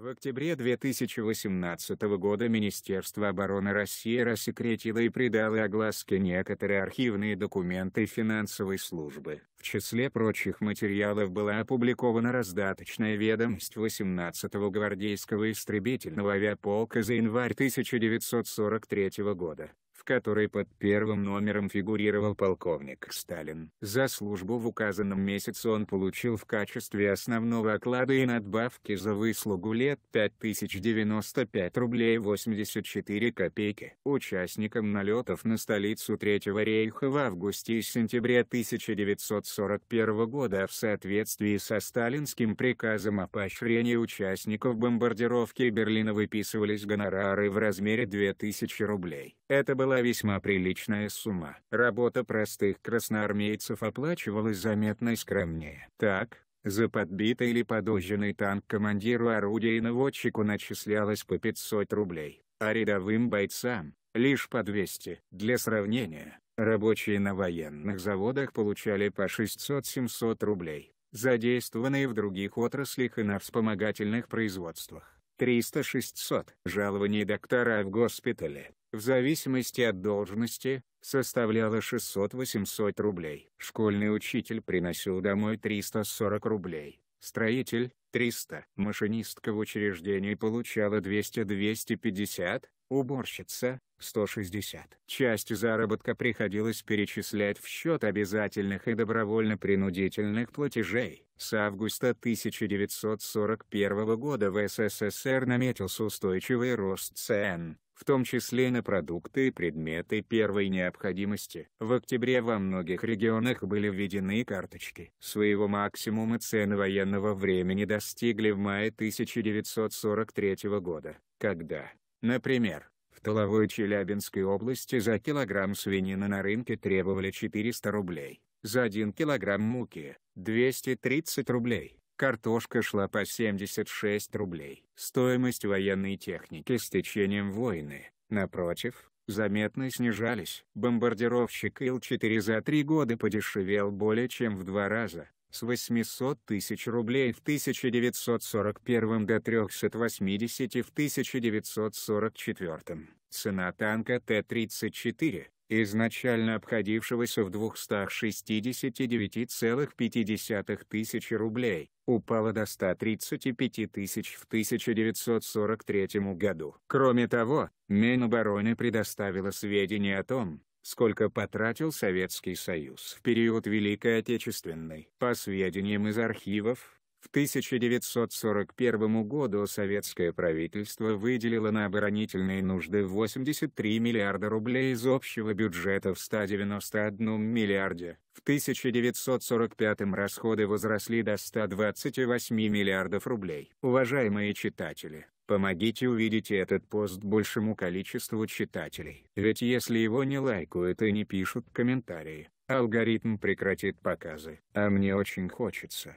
В октябре 2018 года Министерство обороны России рассекретило и придало огласке некоторые архивные документы финансовой службы. В числе прочих материалов была опубликована раздаточная ведомость 18-го гвардейского истребительного авиаполка за январь 1943 года в которой под первым номером фигурировал полковник Сталин. За службу в указанном месяце он получил в качестве основного оклада и надбавки за выслугу лет 5095 рублей 84 копейки. Участникам налетов на столицу Третьего рейха в августе и сентябре 1941 года в соответствии со сталинским приказом о поощрении участников бомбардировки Берлина выписывались гонорары в размере 2000 рублей. Это было была весьма приличная сумма. Работа простых красноармейцев оплачивалась заметно скромнее. Так, за подбитый или подожженный танк командиру орудия и наводчику начислялось по 500 рублей, а рядовым бойцам – лишь по 200. Для сравнения, рабочие на военных заводах получали по 600-700 рублей, задействованные в других отраслях и на вспомогательных производствах. 300-600 Жалование доктора в госпитале в зависимости от должности, составляла 600-800 рублей. Школьный учитель приносил домой 340 рублей, строитель – 300. Машинистка в учреждении получала 200-250, уборщица – 160. Часть заработка приходилось перечислять в счет обязательных и добровольно-принудительных платежей. С августа 1941 года в СССР наметился устойчивый рост цен, в том числе на продукты и предметы первой необходимости. В октябре во многих регионах были введены карточки. Своего максимума цены военного времени достигли в мае 1943 года, когда, например, в Толовой Челябинской области за килограмм свинины на рынке требовали 400 рублей, за 1 килограмм муки – 230 рублей Картошка шла по 76 рублей. Стоимость военной техники с течением войны, напротив, заметно снижались. Бомбардировщик Ил-4 за три года подешевел более чем в два раза, с 800 тысяч рублей в 1941 до 380 в 1944. Цена танка Т-34 изначально обходившегося в 269,5 тысяч рублей, упало до 135 тысяч в 1943 году. Кроме того, Минобороны предоставила сведения о том, сколько потратил Советский Союз в период Великой Отечественной. По сведениям из архивов, в 1941 году советское правительство выделило на оборонительные нужды 83 миллиарда рублей из общего бюджета в 191 миллиарде. В 1945 расходы возросли до 128 миллиардов рублей. Уважаемые читатели, помогите увидеть этот пост большему количеству читателей. Ведь если его не лайкают и не пишут комментарии, алгоритм прекратит показы. А мне очень хочется,